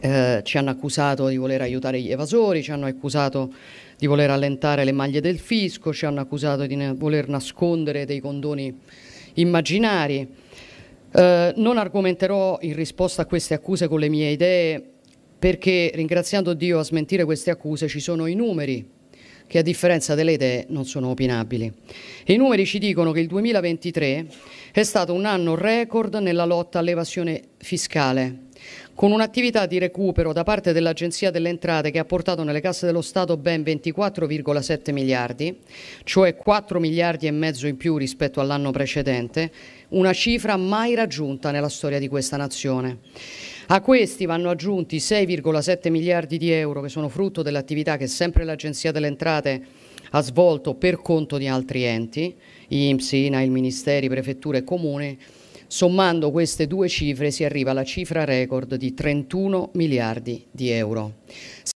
Eh, ci hanno accusato di voler aiutare gli evasori, ci hanno accusato di voler allentare le maglie del fisco, ci hanno accusato di voler nascondere dei condoni immaginari. Eh, non argomenterò in risposta a queste accuse con le mie idee perché ringraziando Dio a smentire queste accuse ci sono i numeri che a differenza delle idee non sono opinabili. I numeri ci dicono che il 2023 è stato un anno record nella lotta all'evasione fiscale con un'attività di recupero da parte dell'Agenzia delle Entrate che ha portato nelle casse dello Stato ben 24,7 miliardi, cioè 4 miliardi e mezzo in più rispetto all'anno precedente, una cifra mai raggiunta nella storia di questa nazione. A questi vanno aggiunti 6,7 miliardi di euro che sono frutto dell'attività che sempre l'Agenzia delle Entrate ha svolto per conto di altri enti, IMSI, INA, il Ministeri, Prefetture e Comuni, Sommando queste due cifre si arriva alla cifra record di 31 miliardi di euro.